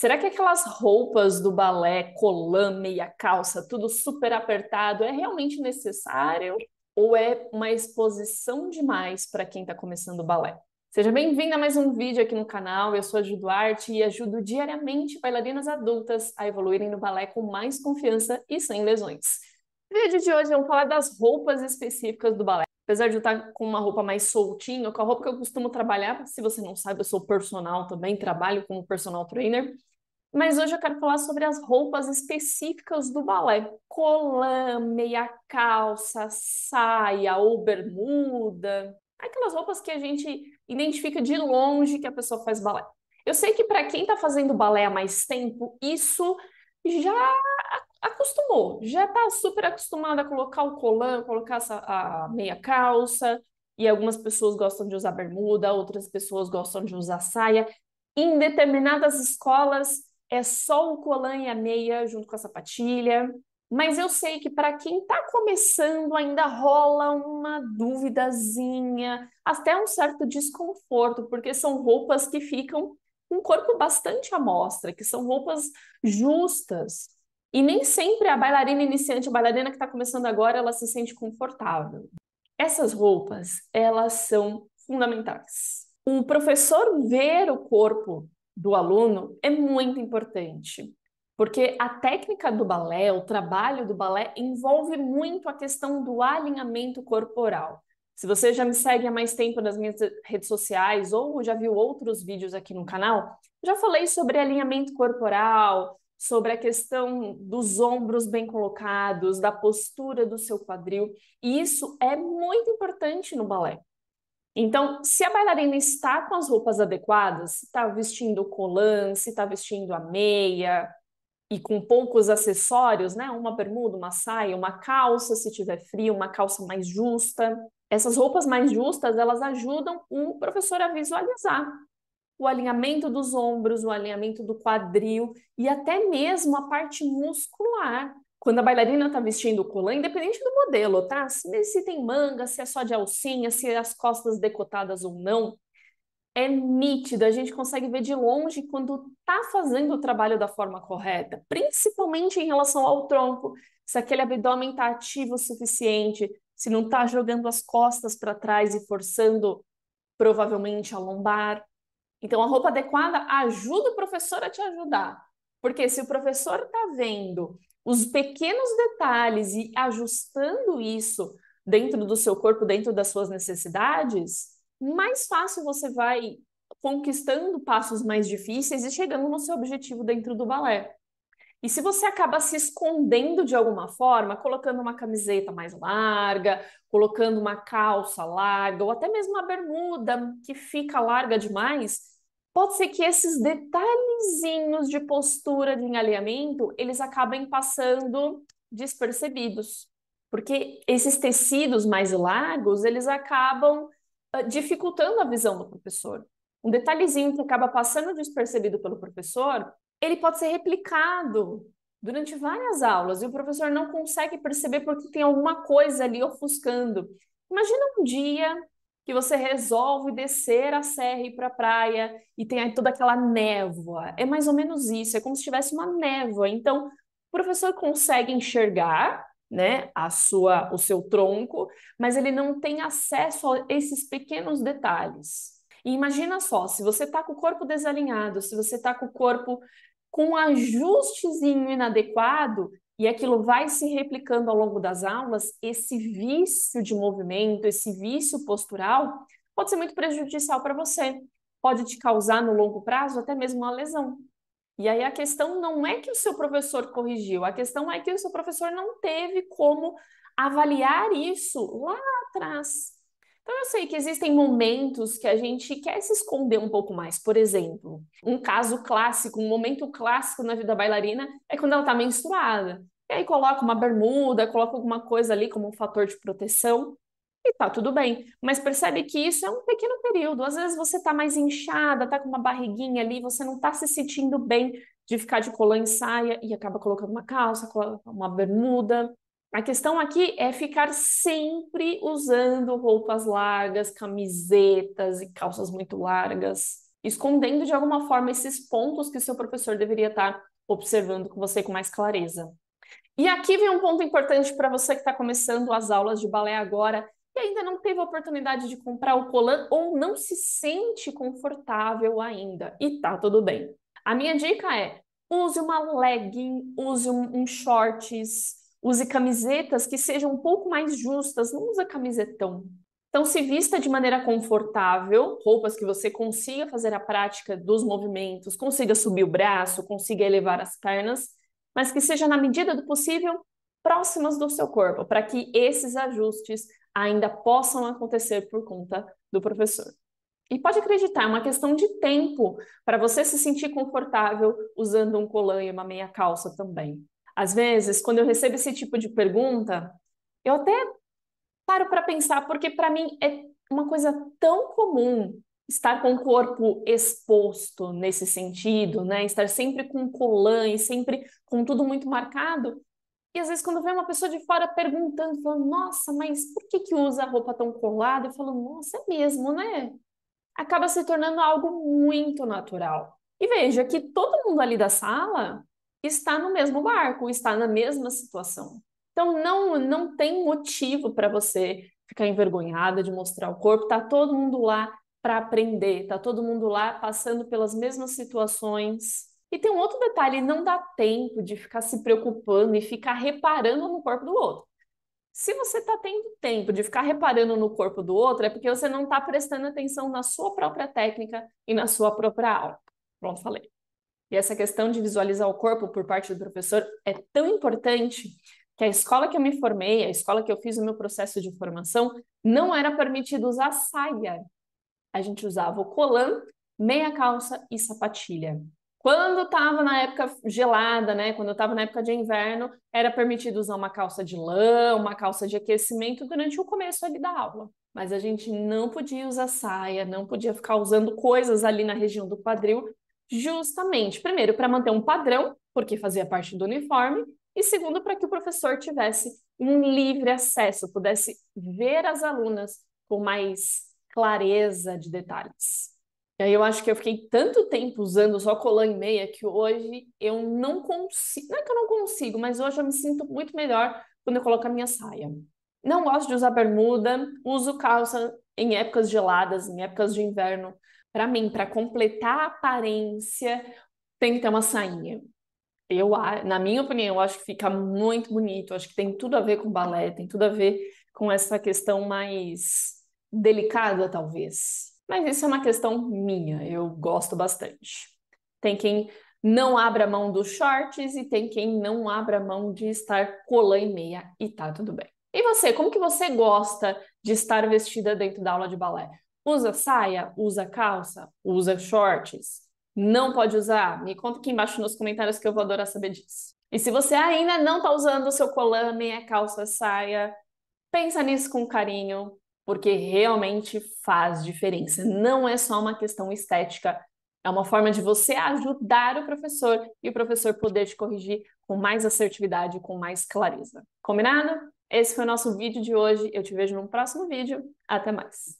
Será que aquelas roupas do balé, colã, meia calça, tudo super apertado, é realmente necessário? Ou é uma exposição demais para quem está começando o balé? Seja bem-vindo a mais um vídeo aqui no canal. Eu sou a Ju Duarte e ajudo diariamente bailarinas adultas a evoluírem no balé com mais confiança e sem lesões. No vídeo de hoje vamos falar das roupas específicas do balé. Apesar de eu estar tá com uma roupa mais soltinha, com é a roupa que eu costumo trabalhar, se você não sabe, eu sou personal também, trabalho como personal trainer. Mas hoje eu quero falar sobre as roupas específicas do balé. Colã, meia calça, saia ou bermuda. Aquelas roupas que a gente identifica de longe que a pessoa faz balé. Eu sei que para quem está fazendo balé há mais tempo, isso já acostumou, já está super acostumada a colocar o colã, colocar a meia calça, e algumas pessoas gostam de usar bermuda, outras pessoas gostam de usar saia em determinadas escolas é só o colã e a meia junto com a sapatilha. Mas eu sei que para quem está começando ainda rola uma duvidazinha, até um certo desconforto, porque são roupas que ficam com um corpo bastante à mostra, que são roupas justas. E nem sempre a bailarina iniciante, a bailarina que está começando agora, ela se sente confortável. Essas roupas, elas são fundamentais. O professor ver o corpo do aluno é muito importante, porque a técnica do balé, o trabalho do balé, envolve muito a questão do alinhamento corporal. Se você já me segue há mais tempo nas minhas redes sociais ou já viu outros vídeos aqui no canal, já falei sobre alinhamento corporal, sobre a questão dos ombros bem colocados, da postura do seu quadril, e isso é muito importante no balé. Então, se a bailarina está com as roupas adequadas, está vestindo colã, se está vestindo a meia e com poucos acessórios, né? Uma bermuda, uma saia, uma calça, se tiver frio, uma calça mais justa. Essas roupas mais justas, elas ajudam o professor a visualizar o alinhamento dos ombros, o alinhamento do quadril e até mesmo a parte muscular quando a bailarina está vestindo o colã, independente do modelo, tá? Se, se tem manga, se é só de alcinha, se é as costas decotadas ou não, é nítido, a gente consegue ver de longe quando tá fazendo o trabalho da forma correta, principalmente em relação ao tronco, se aquele abdômen tá ativo o suficiente, se não tá jogando as costas para trás e forçando provavelmente a lombar. Então a roupa adequada ajuda o professor a te ajudar, porque se o professor tá vendo os pequenos detalhes e ajustando isso dentro do seu corpo, dentro das suas necessidades, mais fácil você vai conquistando passos mais difíceis e chegando no seu objetivo dentro do balé. E se você acaba se escondendo de alguma forma, colocando uma camiseta mais larga, colocando uma calça larga, ou até mesmo uma bermuda que fica larga demais, pode ser que esses detalhezinhos de postura de alinhamento, eles acabem passando despercebidos, porque esses tecidos mais largos, eles acabam ah, dificultando a visão do professor. Um detalhezinho que acaba passando despercebido pelo professor, ele pode ser replicado durante várias aulas e o professor não consegue perceber porque tem alguma coisa ali ofuscando. Imagina um dia e você resolve descer a serra e ir para a praia e tem aí toda aquela névoa. É mais ou menos isso, é como se tivesse uma névoa. Então, o professor consegue enxergar né, a sua, o seu tronco, mas ele não tem acesso a esses pequenos detalhes. E imagina só, se você está com o corpo desalinhado, se você está com o corpo com um ajustezinho inadequado, e aquilo vai se replicando ao longo das aulas, esse vício de movimento, esse vício postural, pode ser muito prejudicial para você. Pode te causar no longo prazo até mesmo uma lesão. E aí a questão não é que o seu professor corrigiu, a questão é que o seu professor não teve como avaliar isso lá atrás. Então eu sei que existem momentos que a gente quer se esconder um pouco mais. Por exemplo, um caso clássico, um momento clássico na vida bailarina é quando ela está menstruada. E aí coloca uma bermuda, coloca alguma coisa ali como um fator de proteção e tá tudo bem. Mas percebe que isso é um pequeno período. Às vezes você tá mais inchada, tá com uma barriguinha ali, você não tá se sentindo bem de ficar de colã em saia e acaba colocando uma calça, uma bermuda. A questão aqui é ficar sempre usando roupas largas, camisetas e calças muito largas, escondendo de alguma forma esses pontos que o seu professor deveria estar tá observando com você com mais clareza. E aqui vem um ponto importante para você que está começando as aulas de balé agora e ainda não teve a oportunidade de comprar o colã ou não se sente confortável ainda. E tá tudo bem. A minha dica é: use uma legging, use um, um shorts, use camisetas que sejam um pouco mais justas, não use camisetão. Então, se vista de maneira confortável, roupas que você consiga fazer a prática dos movimentos, consiga subir o braço, consiga elevar as pernas, mas que seja na medida do possível próximas do seu corpo, para que esses ajustes ainda possam acontecer por conta do professor. E pode acreditar, é uma questão de tempo para você se sentir confortável usando um colã e uma meia calça também. Às vezes, quando eu recebo esse tipo de pergunta, eu até paro para pensar, porque para mim é uma coisa tão comum estar com o corpo exposto nesse sentido, né? Estar sempre com colã e sempre com tudo muito marcado. E às vezes quando vem uma pessoa de fora perguntando, falando, nossa, mas por que que usa a roupa tão colada? Eu falo, nossa, é mesmo, né? Acaba se tornando algo muito natural. E veja que todo mundo ali da sala está no mesmo barco, está na mesma situação. Então não não tem motivo para você ficar envergonhada de mostrar o corpo, tá todo mundo lá para aprender, tá todo mundo lá passando pelas mesmas situações. E tem um outro detalhe, não dá tempo de ficar se preocupando e ficar reparando no corpo do outro. Se você está tendo tempo de ficar reparando no corpo do outro, é porque você não está prestando atenção na sua própria técnica e na sua própria aula. Pronto, falei. E essa questão de visualizar o corpo por parte do professor é tão importante que a escola que eu me formei, a escola que eu fiz o meu processo de formação, não era permitido usar saia a gente usava o colan, meia calça e sapatilha. Quando estava na época gelada, né? Quando estava na época de inverno, era permitido usar uma calça de lã, uma calça de aquecimento durante o começo ali da aula. Mas a gente não podia usar saia, não podia ficar usando coisas ali na região do quadril, justamente, primeiro, para manter um padrão, porque fazia parte do uniforme, e segundo, para que o professor tivesse um livre acesso, pudesse ver as alunas com mais clareza de detalhes. E aí eu acho que eu fiquei tanto tempo usando só colã e meia que hoje eu não consigo. Não é que eu não consigo, mas hoje eu me sinto muito melhor quando eu coloco a minha saia. Não gosto de usar bermuda, uso calça em épocas geladas, em épocas de inverno. Para mim, para completar a aparência, tem que ter uma sainha. Eu, na minha opinião, eu acho que fica muito bonito, acho que tem tudo a ver com balé, tem tudo a ver com essa questão mais delicada, talvez. Mas isso é uma questão minha, eu gosto bastante. Tem quem não abra mão dos shorts e tem quem não abra mão de estar colã e meia e tá tudo bem. E você, como que você gosta de estar vestida dentro da aula de balé? Usa saia? Usa calça? Usa shorts? Não pode usar? Me conta aqui embaixo nos comentários que eu vou adorar saber disso. E se você ainda não tá usando o seu colã, meia calça, saia, pensa nisso com carinho, porque realmente faz diferença. Não é só uma questão estética, é uma forma de você ajudar o professor e o professor poder te corrigir com mais assertividade, com mais clareza. Combinado? Esse foi o nosso vídeo de hoje. Eu te vejo no próximo vídeo. Até mais.